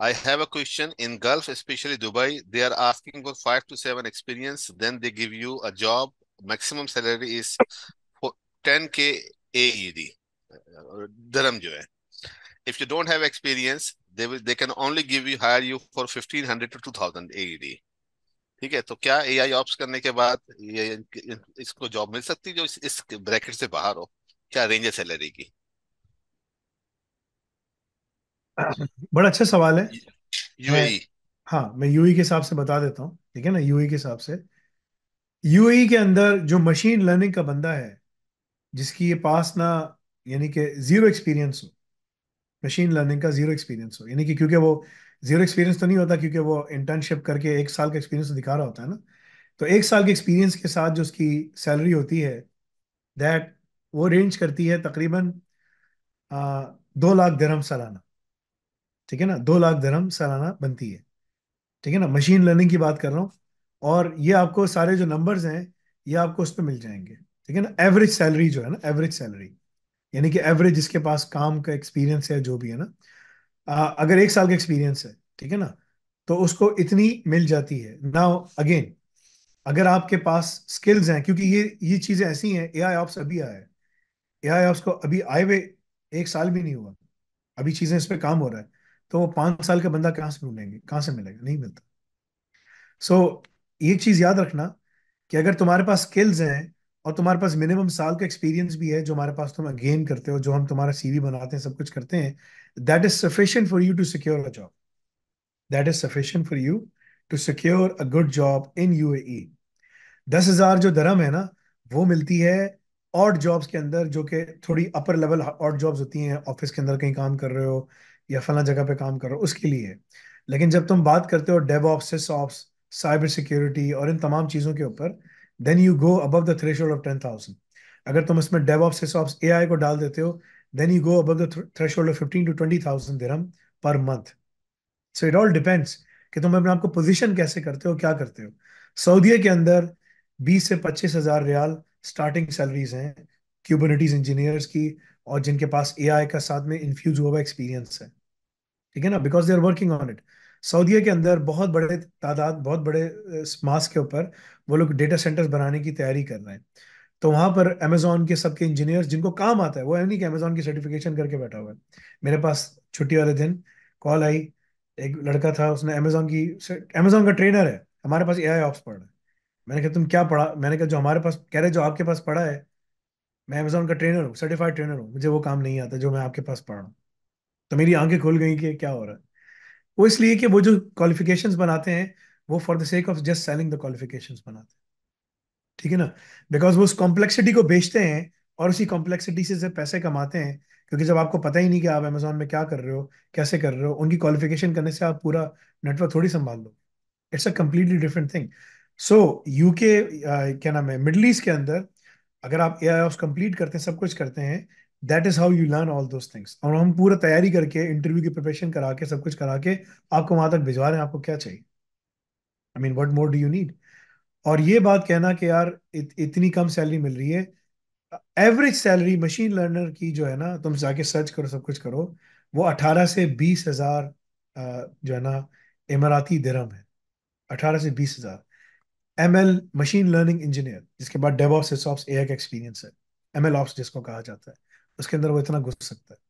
I have a question in Gulf, especially Dubai. They are asking for five to seven experience. Then they give you a job. Maximum salary is ten 10k AED. Dharam jo hai. If you don't have experience, they will they can only give you hire you for fifteen hundred to two 2000 AED. ठीक है तो क्या ए आई ops करने के बाद ये इसको job मिल सकती है जो इस, इस ब्रैकेट से बाहर हो क्या रेंज है सैलरी की बड़ा अच्छा सवाल है यूएई हाँ मैं यूएई के हिसाब से बता देता हूँ ठीक है ना यूएई के हिसाब से यूएई के अंदर जो मशीन लर्निंग का बंदा है जिसकी ये पास ना यानी कि जीरो एक्सपीरियंस हो मशीन लर्निंग का जीरो एक्सपीरियंस हो यानी कि क्योंकि वो जीरो एक्सपीरियंस तो नहीं होता क्योंकि वो इंटर्नशिप करके एक साल का एक्सपीरियंस दिखा रहा होता है ना तो एक साल के एक्सपीरियंस के साथ जो उसकी सैलरी होती है दैट वो रेंज करती है तकरीबन दो लाख दरहम सालाना ठीक है ना दो लाख धर्म सालाना बनती है ठीक है ना मशीन लर्निंग की बात कर रहा हूँ और ये आपको सारे जो नंबर्स हैं ये आपको उस पर मिल जाएंगे ठीक है ना एवरेज सैलरी जो है ना एवरेज सैलरी यानी कि एवरेज जिसके पास काम का एक्सपीरियंस है जो भी है ना आ, अगर एक साल का एक्सपीरियंस है ठीक है ना तो उसको इतनी मिल जाती है नाउ अगेन अगर आपके पास स्किल्स हैं क्योंकि ये ये चीज़ें ऐसी हैं ए आई ऑप्स अभी आया है ए आई ऑप्स को अभी आए हुए एक साल भी नहीं हुआ अभी चीज़ें इस पर काम हो रहा है तो वो पांच साल का बंदा कहाँ से ढूंढेंगे कहाँ से मिलेगा नहीं मिलता सो so, एक चीज़ याद रखना कि अगर तुम्हारे पास स्किल्स हैं और तुम्हारे पास मिनिमम साल का एक्सपीरियंस भी है जो हमारे पास तुम गेन करते हो जो हम तुम्हारा सीवी बनाते हैं सब कुछ करते हैं that is sufficient for you to secure a job that is sufficient for you to secure a good job in U A दस हजार जो धर्म है ना वो मिलती है ऑड जॉब्स के अंदर जो कि थोड़ी अपर लेवल ऑड जॉब्स होती हैं ऑफिस के अंदर कहीं काम कर रहे हो या फला जगह पे काम कर रहा हो उसके लिए लेकिन जब तुम बात करते हो DevOps SysOps cyber security और इन तमाम चीज़ों के ऊपर देन यू गो अब the threshold of ten thousand अगर तुम इसमें डेब ऑफ सिस ऑफ ए को डाल देते हो देन यू गो अब the threshold of fifteen to twenty thousand दिन per month so it all depends कि तुम अपने आपको पोजिशन कैसे करते हो क्या करते हो सऊदी के अंदर बीस से पच्चीस हजार रियाल स्टार्टिंग सैलरीज हैं क्यूबनिटीज इंजीनियर्स की और जिनके पास ए का साथ में इन्फ्यूज हुआ हुआ एक्सपीरियंस है ठीक है ना because they are working on it सऊदीया के अंदर बहुत बड़े तादाद बहुत बड़े मास के ऊपर वो लोग डेटा सेंटर्स बनाने की तैयारी कर रहे हैं तो वहाँ पर अमेजोन के सबके इंजीनियर जिनको काम आता है वो है नहीं कि अमेजोन की सर्टिफिकेशन करके बैठा हुआ है मेरे पास छुट्टी वाले दिन कॉल आई एक लड़का था उसने अमेजोन की अमेजोन का ट्रेनर है हमारे पास ए आई ऑप्स पढ़ रहा है मैंने कहा तुम क्या पढ़ा मैंने कहा जो हमारे पास कह रहे जो आपके पास पढ़ा है मैं अमेजोन का ट्रेनर हूँ सर्टिफाइड ट्रेनर हूँ मुझे वो काम नहीं आता जो मैं आपके पास पढ़ रहा हूँ तो मेरी आंखें खुल गई कि क्या हो रहा है वो इसलिए कि वो जो क्वालिफिकेशंस बनाते हैं वो for the sake of just selling the qualifications बनाते हैं ठीक है ना बिकॉज वो उस कॉम्प्लेक्सिटी को बेचते हैं और उसी कॉम्प्लेक्सिटी से जब पैसे कमाते हैं क्योंकि जब आपको पता ही नहीं कि आप अमेजोन में क्या कर रहे हो कैसे कर रहे हो उनकी क्वालिफिकेशन करने से आप पूरा नेटवर्क थोड़ी संभाल लो it's a completely different thing so UK क्या नाम है मिडल ईस्ट के अंदर अगर आप ए आई कंप्लीट करते हैं सब कुछ करते हैं that is how you learn all those things और हम पूरा तैयारी करके इंटरव्यू की प्रिपरेशन करा के सब कुछ करा के आपको वहां तक भिजवा रहे हैं आपको क्या चाहिए I mean what more do you need और ये बात कहना कि यार इत, इतनी कम सैलरी मिल रही है एवरेज सैलरी मशीन लर्नर की जो है ना तुम जाके सर्च करो सब कुछ करो वो अठारह से बीस हजार जो है ना इमराती दरम है अठारह से बीस हजार M L machine learning engineer जिसके बाद डेवॉप्स एक्सपीरियंस है एम एल ऑफ्स जिसको कहा जाता है उसके अंदर वो इतना घुस सकता है